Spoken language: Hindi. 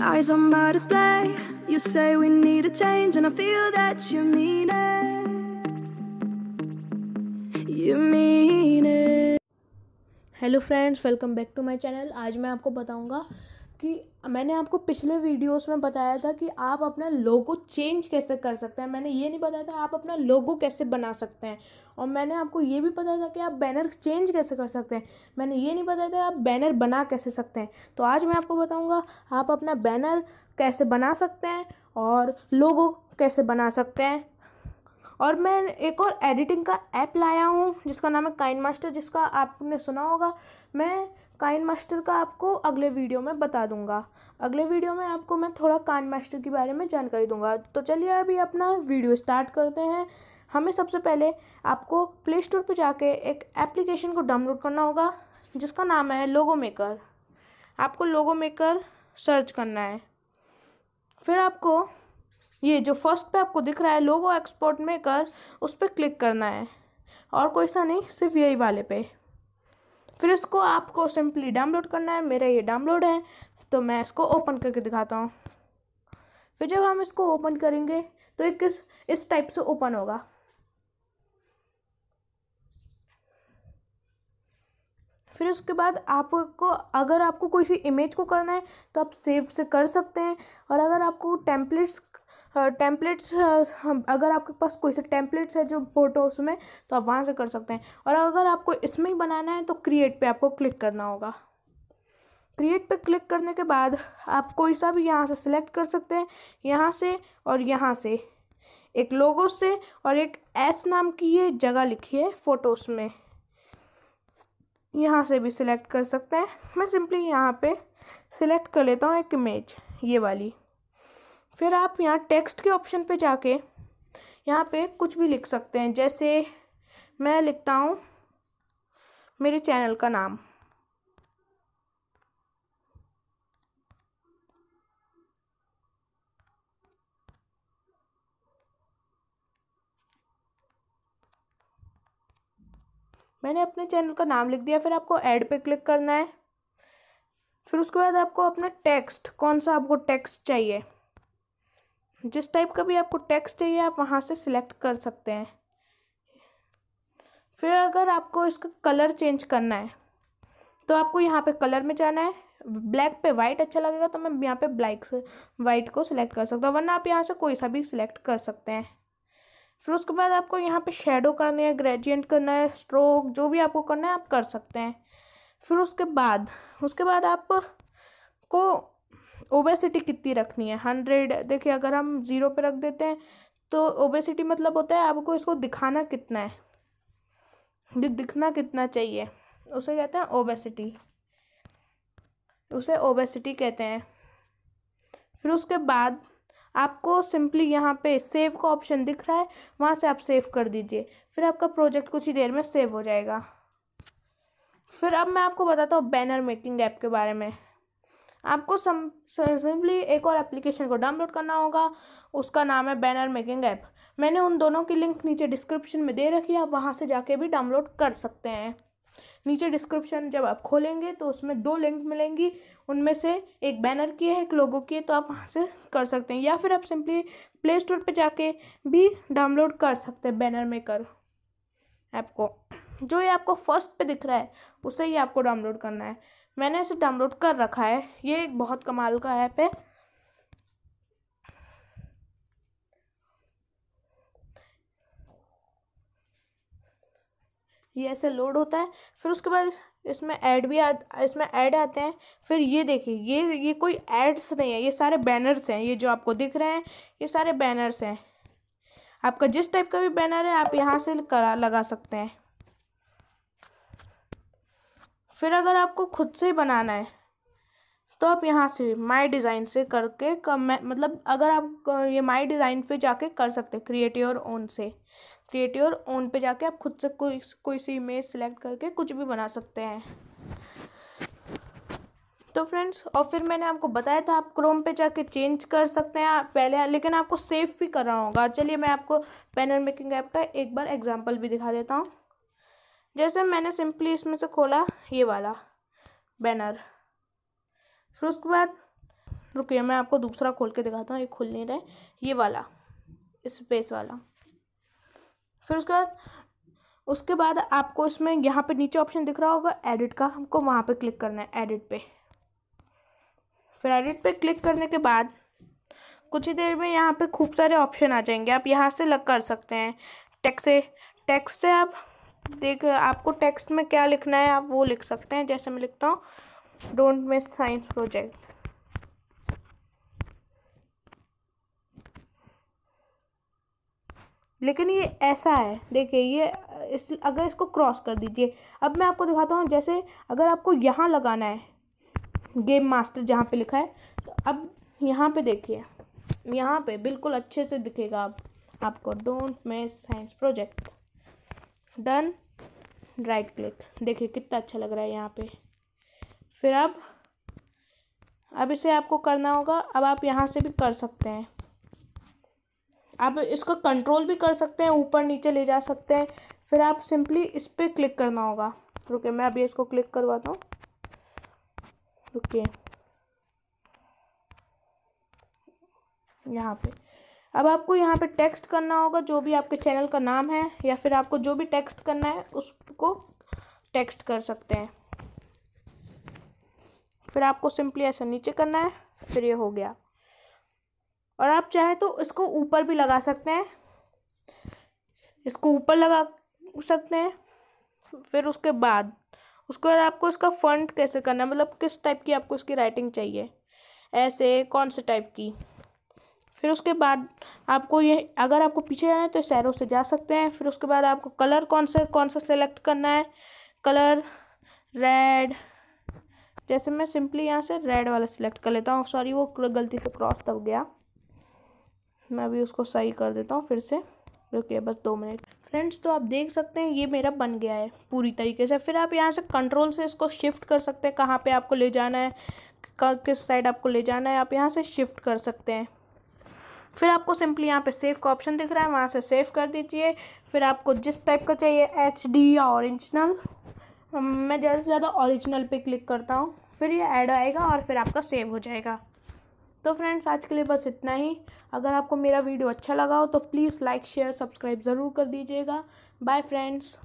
eyes on my display. You say we need a change, and I feel that you mean it. You mean it. Hello friends welcome back to my channel आज मैं आपको बताऊंगा कि मैंने आपको पिछले वीडियोस में बताया था कि आप अपना लोगो चेंज कैसे कर सकते हैं मैंने ये नहीं बताया था आप अपना लोगो कैसे बना सकते हैं और मैंने आपको ये भी बताया था कि आप बैनर चेंज कैसे कर सकते हैं मैंने ये नहीं बताया था आप बैनर बना कैसे सकते हैं तो आज मैं आपको बताऊँगा आप अपना बैनर कैसे बना सकते हैं और लोगो कैसे बना सकते हैं और मैं एक और एडिटिंग का ऐप लाया हूँ जिसका नाम है काइन मास्टर जिसका आपने सुना होगा मैं काइन मास्टर का आपको अगले वीडियो में बता दूंगा अगले वीडियो में आपको मैं थोड़ा काइन मास्टर के बारे में जानकारी दूंगा तो चलिए अभी अपना वीडियो स्टार्ट करते हैं हमें सबसे पहले आपको प्ले स्टोर पर जाके एक एप्लीकेशन को डाउनलोड करना होगा जिसका नाम है लोगो मेकर आपको लोगो मेकर सर्च करना है फिर आपको ये जो फर्स्ट पे आपको दिख रहा है लोगो एक्सपोर्ट मेकर उस पर क्लिक करना है और कोई सा नहीं सिर्फ यही वाले पे फिर इसको आपको सिंपली डाउनलोड करना है मेरा ये डाउनलोड है तो मैं इसको ओपन करके दिखाता हूँ फिर जब हम इसको ओपन करेंगे तो एक किस इस टाइप से ओपन होगा फिर उसके बाद आपको अगर आपको कोई सी इमेज को करना है तो आप सेव से कर सकते हैं और अगर आपको टेम्पलेट्स टेम्पलेट्स अगर आपके पास कोई सा टेम्पलेट्स है जो फ़ोटोज़ में तो आप वहाँ से कर सकते हैं और अगर आपको इसमें ही बनाना है तो क्रिएट पे आपको क्लिक करना होगा क्रिएट पे क्लिक करने के बाद आप कोई सा भी यहाँ से सिलेक्ट कर सकते हैं यहाँ से और यहाँ से एक लोगो से और एक एस नाम की ये जगह लिखी है फ़ोटोज़ में यहाँ से भी सिलेक्ट कर सकते हैं मैं सिंपली यहाँ पे सिलेक्ट कर लेता हूँ एक इमेज ये वाली फिर आप यहाँ टेक्स्ट के ऑप्शन पे जाके यहाँ पे कुछ भी लिख सकते हैं जैसे मैं लिखता हूँ मेरे चैनल का नाम मैंने अपने चैनल का नाम लिख दिया फिर आपको ऐड पे क्लिक करना है फिर उसके बाद आपको अपना टेक्स्ट कौन सा आपको टेक्स्ट चाहिए जिस टाइप का भी आपको टेक्स्ट चाहिए आप वहाँ से सिलेक्ट कर सकते हैं फिर अगर आपको इसका कलर चेंज करना है तो आपको यहाँ पे कलर में जाना है ब्लैक पे वाइट अच्छा लगेगा तो मैं यहाँ पे ब्लैक से वाइट को सिलेक्ट कर सकता हूँ वरना आप यहाँ से कोई सा भी सिलेक्ट कर सकते हैं फिर उसके बाद आपको यहाँ पे शेडो करना है ग्रेजुएंट करना है स्ट्रोक जो भी आपको करना है आप कर सकते हैं फिर उसके बाद उसके बाद आप को ओबेसिटी कितनी रखनी है हंड्रेड देखिए अगर हम ज़ीरो पे रख देते हैं तो ओबेसिटी मतलब होता है आपको इसको दिखाना कितना है दिखना कितना चाहिए उसे कहते हैं ओबेसिटी उसे ओबेसिटी कहते हैं फिर उसके बाद आपको सिंपली यहाँ पे सेव का ऑप्शन दिख रहा है वहाँ से आप सेव कर दीजिए फिर आपका प्रोजेक्ट कुछ ही देर में सेव हो जाएगा फिर अब मैं आपको बताता हूँ बैनर मेकिंग ऐप के बारे में आपको सिंपली एक और एप्लीकेशन को डाउनलोड करना होगा उसका नाम है बैनर मेकिंग ऐप मैंने उन दोनों की लिंक नीचे डिस्क्रिप्शन में दे रखी है आप वहाँ से जाके भी डाउनलोड कर सकते हैं नीचे डिस्क्रिप्शन जब आप खोलेंगे तो उसमें दो लिंक मिलेंगी उनमें से एक बैनर की है एक लोगों की है तो आप वहाँ से कर सकते हैं या फिर आप सिंपली प्ले स्टोर पर जाके भी डाउनलोड कर सकते हैं बैनर मेकर ऐप को जो ये आपको फर्स्ट पे दिख रहा है उसे ही आपको डाउनलोड करना है मैंने इसे डाउनलोड कर रखा है ये एक बहुत कमाल का ऐप है ये ऐसे लोड होता है फिर उसके बाद इसमें ऐड भी आ इसमें ऐड आते हैं फिर ये देखिए ये ये कोई एड्स नहीं है ये सारे बैनर्स हैं ये जो आपको दिख रहे हैं ये सारे बैनर्स हैं आपका जिस टाइप का भी बैनर है आप यहाँ से करा लगा सकते हैं फिर अगर आपको खुद से बनाना है तो आप यहाँ से माई डिज़ाइन से करके कम मतलब अगर आप ये माई डिज़ाइन पे जाके कर सकते हैं और ओन से क्रिएटिव और ओन पे जाके आप खुद से कोई कोई सी इमेज सेलेक्ट करके कुछ भी बना सकते हैं तो फ्रेंड्स और फिर मैंने आपको बताया था आप क्रोम पे जाके चेंज कर सकते हैं पहले लेकिन आपको सेफ भी करना होगा चलिए मैं आपको पैनल मेकिंग ऐप का एक बार एग्जांपल भी दिखा देता हूँ जैसे मैंने सिंपली इसमें से खोला ये वाला बैनर फिर उसके बाद रुकिए मैं आपको दूसरा खोल के दिखाता हूँ ये खुल नहीं रहे ये वाला स्पेस वाला फिर उसके बाद उसके बाद आपको इसमें यहाँ पे नीचे ऑप्शन दिख रहा होगा एडिट का हमको वहाँ पे क्लिक करना है एडिट पे फिर एडिट पे क्लिक करने के बाद कुछ ही देर में यहाँ पे खूब सारे ऑप्शन आ जाएंगे आप यहाँ से लग कर सकते हैं टेक्स से टेक्स से आप देख आपको टेक्स्ट में क्या लिखना है आप वो लिख सकते हैं जैसे मैं लिखता हूँ डोंट मिस साइंस प्रोजेक्ट लेकिन ये ऐसा है देखिए ये इस अगर इसको क्रॉस कर दीजिए अब मैं आपको दिखाता हूँ जैसे अगर आपको यहाँ लगाना है गेम मास्टर जहाँ पे लिखा है तो अब यहाँ पे देखिए यहाँ पे बिल्कुल अच्छे से दिखेगा आप आपको don't miss science project done right click देखिए कितना अच्छा लग रहा है यहाँ पे फिर अब अब इसे आपको करना होगा अब आप यहाँ से भी कर सकते हैं आप इसको कंट्रोल भी कर सकते हैं ऊपर नीचे ले जा सकते हैं फिर आप सिंपली इस पर क्लिक करना होगा रुके मैं अभी इसको क्लिक करवाता हूँ रुके यहाँ पे अब आपको यहाँ पे टेक्स्ट करना होगा जो भी आपके चैनल का नाम है या फिर आपको जो भी टेक्स्ट करना है उसको टेक्स्ट कर सकते हैं फिर आपको सिंपली ऐसा नीचे करना है फिर ये हो गया और आप चाहे तो इसको ऊपर भी लगा सकते हैं इसको ऊपर लगा सकते हैं फिर उसके बाद उसके बाद आपको इसका फंड कैसे करना है मतलब किस टाइप की आपको इसकी राइटिंग चाहिए ऐसे कौन से टाइप की फिर उसके बाद आपको ये अगर आपको पीछे जाना है तो सैरों से जा सकते हैं फिर उसके बाद आपको कलर कौन सा कौन सा सेलेक्ट करना है कलर रेड जैसे मैं सिंपली यहाँ से रेड वाला सिलेक्ट कर लेता हूँ सॉरी वो गलती से क्रॉस तब गया मैं अभी उसको सही कर देता हूँ फिर से रुकिए बस दो मिनट फ्रेंड्स तो आप देख सकते हैं ये मेरा बन गया है पूरी तरीके से फिर आप यहाँ से कंट्रोल से इसको शिफ्ट कर सकते हैं कहाँ पे आपको ले जाना है किस साइड आपको ले जाना है आप यहाँ से शिफ्ट कर सकते हैं फिर आपको सिंपली यहाँ पे सेव का ऑप्शन दिख रहा है वहाँ से सेव कर दीजिए फिर आपको जिस टाइप का चाहिए एच डी या औरिजिनल मैं ज़्यादा से ज़्यादा औरिजिनल पे क्लिक करता हूँ फिर ये ऐड आएगा और फिर आपका सेव हो जाएगा तो फ्रेंड्स आज के लिए बस इतना ही अगर आपको मेरा वीडियो अच्छा लगा हो तो प्लीज़ लाइक शेयर सब्सक्राइब ज़रूर कर दीजिएगा बाय फ्रेंड्स